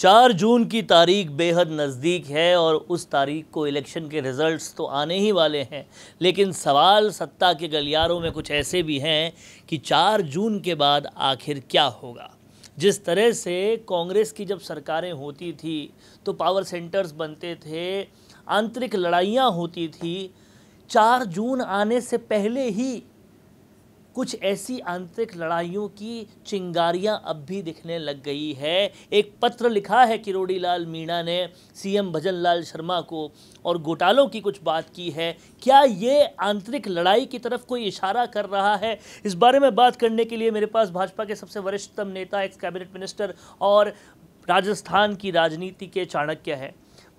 चार जून की तारीख बेहद नज़दीक है और उस तारीख को इलेक्शन के रिज़ल्ट्स तो आने ही वाले हैं लेकिन सवाल सत्ता के गलियारों में कुछ ऐसे भी हैं कि चार जून के बाद आखिर क्या होगा जिस तरह से कांग्रेस की जब सरकारें होती थी तो पावर सेंटर्स बनते थे आंतरिक लड़ाइयाँ होती थी चार जून आने से पहले ही कुछ ऐसी आंतरिक लड़ाइयों की चिंगारियां अब भी दिखने लग गई है एक पत्र लिखा है किरोड़ी लाल मीणा ने सीएम भजन लाल शर्मा को और घोटालों की कुछ बात की है क्या ये आंतरिक लड़ाई की तरफ कोई इशारा कर रहा है इस बारे में बात करने के लिए मेरे पास भाजपा के सबसे वरिष्ठतम नेता एक्स कैबिनेट मिनिस्टर और राजस्थान की राजनीति के चाणक्य हैं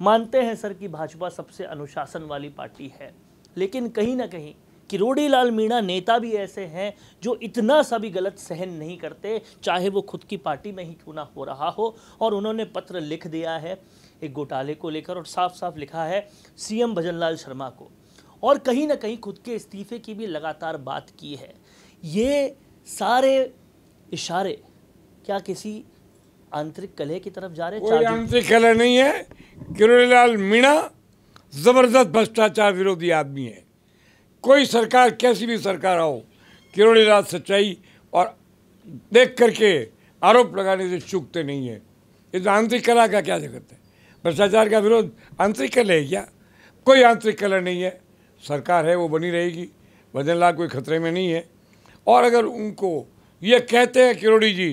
मानते हैं सर कि भाजपा सबसे अनुशासन वाली पार्टी है लेकिन कहीं ना कहीं किरोड़ी लाल मीणा नेता भी ऐसे हैं जो इतना सा भी गलत सहन नहीं करते चाहे वो खुद की पार्टी में ही क्यों ना हो रहा हो और उन्होंने पत्र लिख दिया है एक घोटाले को लेकर और साफ साफ लिखा है सीएम भजनलाल शर्मा को और कहीं ना कहीं खुद के इस्तीफे की भी लगातार बात की है ये सारे इशारे क्या किसी आंतरिक कले की तरफ जा रहे हैं आंतरिक कले नहीं है किरोड़ीलाल मीणा जबरदस्त भ्रष्टाचार विरोधी आदमी है कोई सरकार कैसी भी सरकार आओ किरोड़ी रात सच्चाई और देख करके आरोप लगाने से चूकते नहीं है इस तो आंतरिक कला का क्या जगत है भ्रष्टाचार का विरोध आंतरिक कला है क्या कोई आंतरिक कला नहीं है सरकार है वो बनी रहेगी भजन लाल कोई खतरे में नहीं है और अगर उनको ये कहते हैं किरोड़ी जी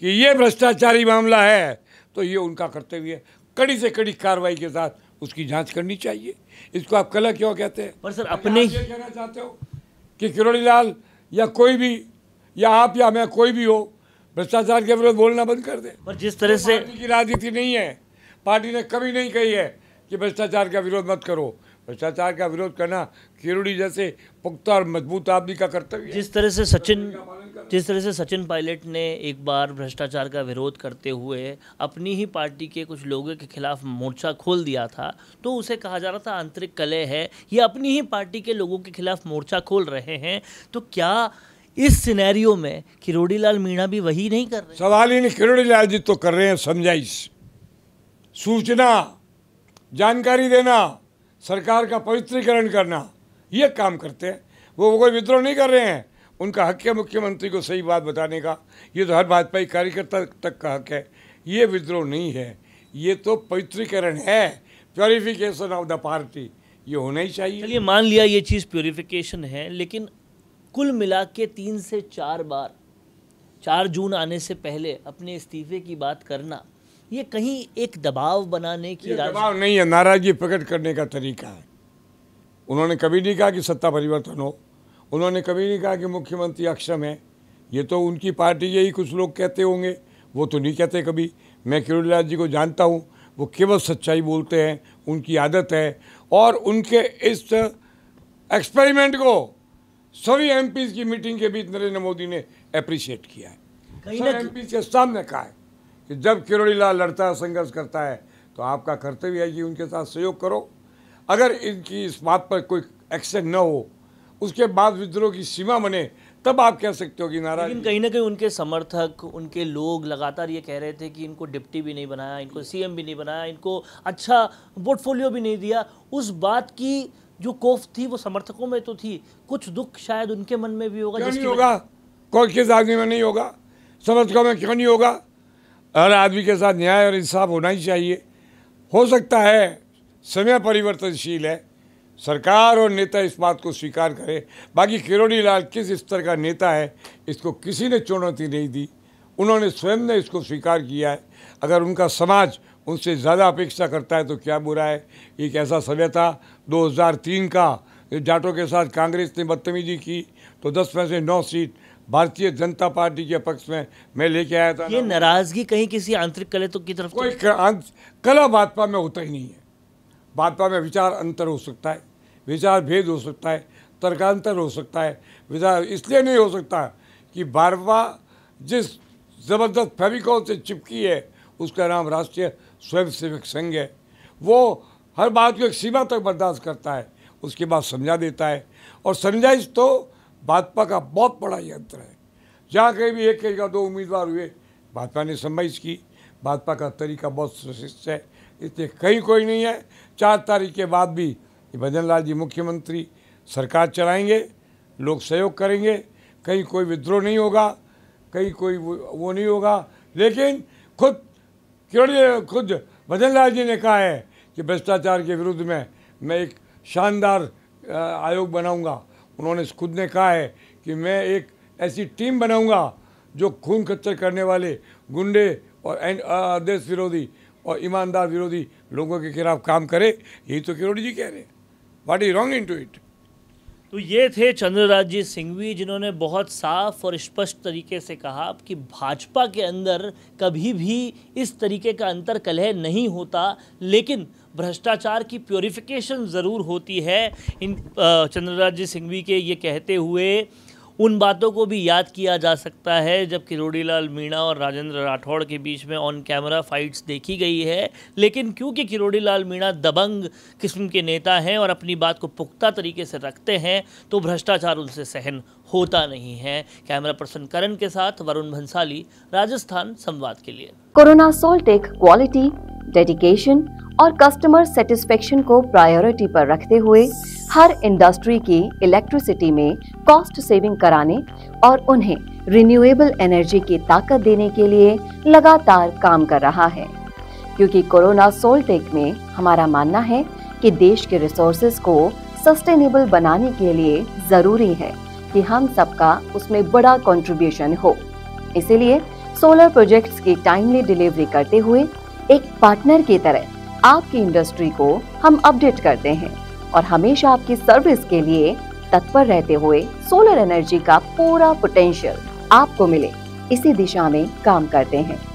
कि ये भ्रष्टाचारी मामला है तो ये उनका कर्तव्य है कड़ी से कड़ी कार्रवाई के साथ उसकी जांच करनी चाहिए इसको आप कला क्यों कहते हैं पर सर अपने ही कहना चाहते हो कि किरोड़ी लाल या कोई भी या आप या मैं कोई भी हो भ्रष्टाचार के विरुद्ध बोलना बंद कर दे पर जिस तरह तो से पार्टी की राजनीति नहीं है पार्टी ने कभी नहीं कही है कि भ्रष्टाचार का विरोध मत करो भ्रष्टाचार का विरोध करना खिरोड़ी जैसे पुख्ता और मजबूत आदमी का कर्तव्य है जिस तरह से सचिन जिस तरह से सचिन पायलट ने एक बार भ्रष्टाचार का विरोध करते हुए अपनी ही पार्टी के कुछ लोगों के खिलाफ मोर्चा खोल दिया था तो उसे कहा जा रहा था आंतरिक कले है ये अपनी ही पार्टी के लोगों के खिलाफ मोर्चा खोल रहे हैं तो क्या इस सिनेरियो में किरोड़ी लाल मीणा भी वही नहीं कर रहे सवाल ही नहीं किरोड़ी लाल जी तो कर रहे हैं समझाइश सूचना जानकारी देना सरकार का पवित्रीकरण करना ये काम करते हैं वो कोई विद्रोह नहीं कर रहे हैं उनका हक है मुख्यमंत्री को सही बात बताने का ये तो हर भाजपाई कार्यकर्ता तक का हक है ये विद्रोह नहीं है ये तो पवित्रीकरण है प्योरिफिकेशन ऑफ द पार्टी ये होना ही चाहिए चलिए मान लिया ये चीज़ प्योरिफिकेशन है लेकिन कुल मिला के तीन से चार बार चार जून आने से पहले अपने इस्तीफे की बात करना ये कहीं एक दबाव बनाने की दबाव नहीं है नाराजगी प्रकट करने का तरीका है उन्होंने कभी नहीं कहा कि सत्ता परिवर्तन हो उन्होंने कभी नहीं कहा कि मुख्यमंत्री अक्षम है ये तो उनकी पार्टी यही कुछ लोग कहते होंगे वो तो नहीं कहते कभी मैं किरोड़ीलाल जी को जानता हूँ वो केवल सच्चाई बोलते हैं उनकी आदत है और उनके इस एक्सपेरिमेंट को सभी एमपीज की मीटिंग के बीच नरेंद्र मोदी ने अप्रिशिएट किया है सभी पी के सामने कहा है कि जब किरोड़ी लाल लड़ता है संघर्ष करता है तो आपका कर्तव्य है कि उनके साथ सहयोग करो अगर इनकी इस बात पर कोई एक्शन न हो उसके बाद विद्रोह की सीमा बने तब आप कह सकते हो कि नाराज लेकिन कहीं ना कहीं उनके समर्थक उनके लोग लगातार ये कह रहे थे कि इनको डिप्टी भी नहीं बनाया इनको सीएम भी नहीं बनाया इनको अच्छा पोर्टफोलियो भी नहीं दिया उस बात की जो कोफ थी वो समर्थकों में तो थी कुछ दुख शायद उनके मन में भी होगा क्यों नहीं होगा कौन किस आदमी में नहीं होगा समर्थकों में क्यों नहीं होगा हर आदमी के साथ न्याय और इंसाफ होना ही चाहिए हो सकता है समय परिवर्तनशील है सरकार और नेता इस बात को स्वीकार करें बाकी किरोड़ी लाल किस स्तर का नेता है इसको किसी ने चुनौती नहीं दी उन्होंने स्वयं ने इसको स्वीकार किया है अगर उनका समाज उनसे ज़्यादा अपेक्षा करता है तो क्या बुरा है एक ऐसा समय था 2003 का जाटों के साथ कांग्रेस ने बदतमीजी की तो 10 में से 9 सीट भारतीय जनता पार्टी के पक्ष में मैं लेके आया था ये नाराजगी कहीं किसी आंतरिक तो की तरफ कोई तो- कला भाजपा में होता ही नहीं है भाजपा में विचार अंतर हो सकता है विचार भेद हो सकता है तर्कांतर हो सकता है विचार इसलिए नहीं हो सकता कि भाजपा जिस ज़बरदस्त फेविकॉल से चिपकी है उसका नाम राष्ट्रीय स्वयंसेवक संघ है वो हर बात को एक सीमा तक बर्दाश्त करता है उसके बाद समझा देता है और समझाइश तो भाजपा का बहुत बड़ा यंत्र है जहाँ कहीं भी एक कहीं का दो उम्मीदवार हुए भाजपा ने समझ की भाजपा का तरीका बहुत श्रेष्ठ है इसलिए कहीं कोई नहीं है चार तारीख के बाद भी भजन लाल जी मुख्यमंत्री सरकार चलाएंगे लोग सहयोग करेंगे कहीं कोई विद्रोह नहीं होगा कहीं कोई वो नहीं होगा लेकिन खुद क्यों खुद भजन लाल जी ने कहा है कि भ्रष्टाचार के विरुद्ध में मैं एक शानदार आयोग बनाऊंगा उन्होंने खुद ने कहा है कि मैं एक ऐसी टीम बनाऊंगा जो खून खच्चर करने वाले गुंडे और देश विरोधी और ईमानदार विरोधी लोगों के खिलाफ काम करे यही तो किरोड़ी जी कह रहे हैं what is wrong into it तो ये थे चंद्रराज जी सिंघवी जिन्होंने बहुत साफ और स्पष्ट तरीके से कहा कि भाजपा के अंदर कभी भी इस तरीके का अंतर कलह नहीं होता लेकिन भ्रष्टाचार की प्योरिफिकेशन ज़रूर होती है इन चंद्रराज जी सिंघवी के ये कहते हुए उन बातों को भी याद किया जा सकता है जब किरोड़ीलाल मीणा और राजेंद्र राठौड़ के बीच में ऑन कैमरा फाइट्स देखी गई है लेकिन क्योंकि किरोड़ीलाल मीणा दबंग किस्म के नेता हैं और अपनी बात को पुख्ता तरीके से रखते हैं तो भ्रष्टाचार उनसे सहन होता नहीं है कैमरा पर्सन करण के साथ वरुण भंसाली राजस्थान संवाद के लिए कोरोना सोल्ट एक क्वालिटी डेडिकेशन और कस्टमर सेटिस्फेक्शन को प्रायोरिटी पर रखते हुए हर इंडस्ट्री की इलेक्ट्रिसिटी में कॉस्ट सेविंग कराने और उन्हें रिन्यूएबल एनर्जी की ताकत देने के लिए लगातार काम कर रहा है क्योंकि कोरोना सोलटेक में हमारा मानना है कि देश के रिसोर्सेज को सस्टेनेबल बनाने के लिए ज़रूरी है कि हम सबका उसमें बड़ा कंट्रीब्यूशन हो इसीलिए सोलर प्रोजेक्ट्स की टाइमली डिलीवरी करते हुए एक पार्टनर की तरह आपकी इंडस्ट्री को हम अपडेट करते हैं और हमेशा आपकी सर्विस के लिए तत्पर रहते हुए सोलर एनर्जी का पूरा पोटेंशियल आपको मिले इसी दिशा में काम करते हैं